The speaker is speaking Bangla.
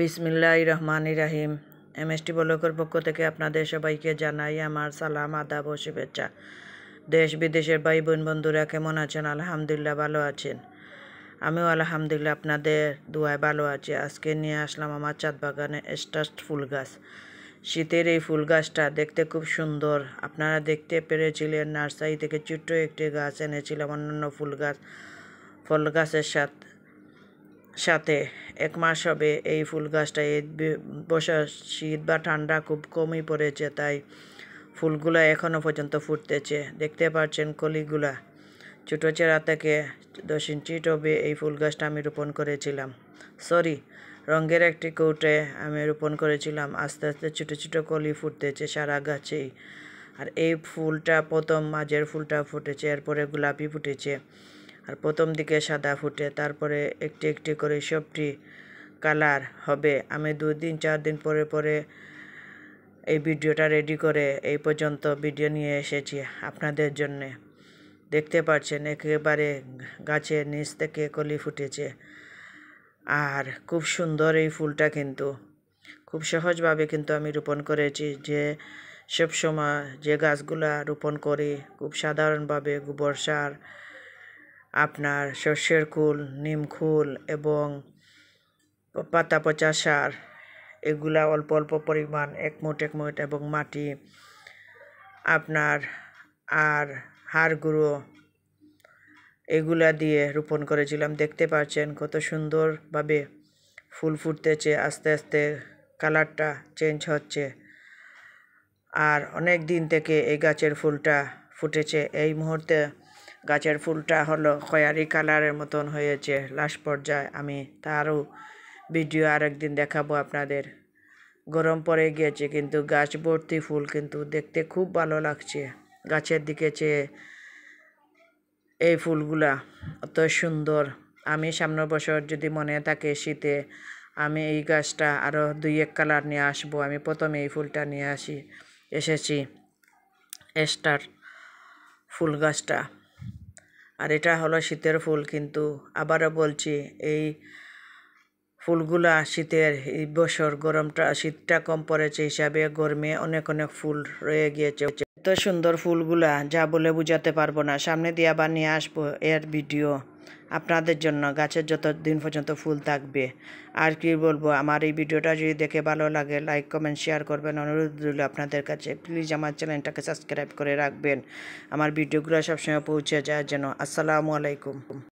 বিসমিল্লাহ রহমান রাহিম এমএসটি বলকের পক্ষ থেকে আপনাদের সবাইকে জানাই আমার সালাম আদাব ও শুভেচ্ছা দেশ বিদেশের ভাই বোন বন্ধুরা কেমন আছেন আলহামদুলিল্লাহ ভালো আছেন আমিও আলহামদুলিল্লাহ আপনাদের দুয়ায় ভালো আছি আজকে নিয়ে আসলাম আমার চাঁদ বাগানে স্টাস্ট ফুল গাছ শীতের এই ফুল গাছটা দেখতে খুব সুন্দর আপনারা দেখতে পেরেছিলেন নার্সারি থেকে ছোট্ট একটি গাছ এনেছিলাম অন্যান্য ফুল গাছ ফল গাছের সাথে সাথে এক মাস হবে এই ফুল গাছটা এই বসা শীত বা ঠান্ডা খুব কমই পড়েছে তাই ফুলগুলা এখনও পর্যন্ত ফুটতেছে দেখতে পাচ্ছেন কলিগুলা ছোটো চেরা থেকে দশ ইঞ্চি টবে এই ফুল গাছটা আমি রোপণ করেছিলাম সরি রঙের একটি কৌটে আমি রোপণ করেছিলাম আস্তে আস্তে ছোটো ছোটো কলি ফুটতেছে সারা গাছেই আর এই ফুলটা প্রথম মাঝের ফুলটা ফুটেছে এরপরে গোলাপি ফুটেছে আর প্রথম দিকে সাদা ফুটে তারপরে একটি একটি করে সবটি কালার হবে আমি দুদিন চার দিন পরে পরে এই ভিডিওটা রেডি করে এই পর্যন্ত ভিডিও নিয়ে এসেছি আপনাদের জন্যে দেখতে পাচ্ছেন একেবারে গাছের নিচ থেকে কলি ফুটেছে আর খুব সুন্দর এই ফুলটা কিন্তু খুব সহজভাবে কিন্তু আমি রোপণ করেছি যে সব সময় যে গাছগুলা রোপণ করি খুব সাধারণভাবে গোবর সার আপনার শস্যের নিম নিমখোল এবং পাতা পচা সার এগুলা অল্প অল্প পরিমাণ এক মুঠ এক মুঠ এবং মাটি আপনার আর হাড় গুঁড়ো এগুলা দিয়ে রোপণ করেছিলাম দেখতে পাচ্ছেন কত সুন্দরভাবে ফুল ফুটতেছে আস্তে আস্তে কালারটা চেঞ্জ হচ্ছে আর অনেক দিন থেকে এই গাছের ফুলটা ফুটেছে এই মুহূর্তে গাছের ফুলটা হলো খয়ারি কালারের মতন হয়েছে লাস্ট পর্যায়ে আমি তারও ভিডিও আরেকদিন দেখাবো আপনাদের গরম পরে গিয়েছে কিন্তু গাছ ভর্তি ফুল কিন্তু দেখতে খুব ভালো লাগছে গাছের দিকে চেয়ে এই ফুলগুলা অত সুন্দর আমি সামনের বছর যদি মনে থাকে শীতে আমি এই গাছটা আরও দুই এক কালার নিয়ে আসবো আমি প্রথমে এই ফুলটা নিয়ে আসি এসেছি এস্টার ফুল গাছটা আর এটা হলো শীতের ফুল কিন্তু আবারও বলছি এই ফুলগুলা শীতের এই বছর গরমটা শীতটা কম পড়েছে হিসাবে গরমে অনেক অনেক ফুল রয়ে গিয়েছে এত সুন্দর ফুলগুলা যা বলে বুঝাতে পারবো না সামনে দিয়ে আবার নিয়ে আসবো এর ভিডিও আপনাদের জন্য গাছের যত দিন পর্যন্ত ফুল থাকবে আর কি বলবো আমার এই ভিডিওটা যদি দেখে ভালো লাগে লাইক কমেন্ট শেয়ার করবেন অনুরোধ রইল আপনাদের কাছে প্লিজ আমার চ্যানেলটাকে সাবস্ক্রাইব করে রাখবেন আমার ভিডিওগুলো সবসময় পৌঁছে যায় যেন আসসালামু আলাইকুম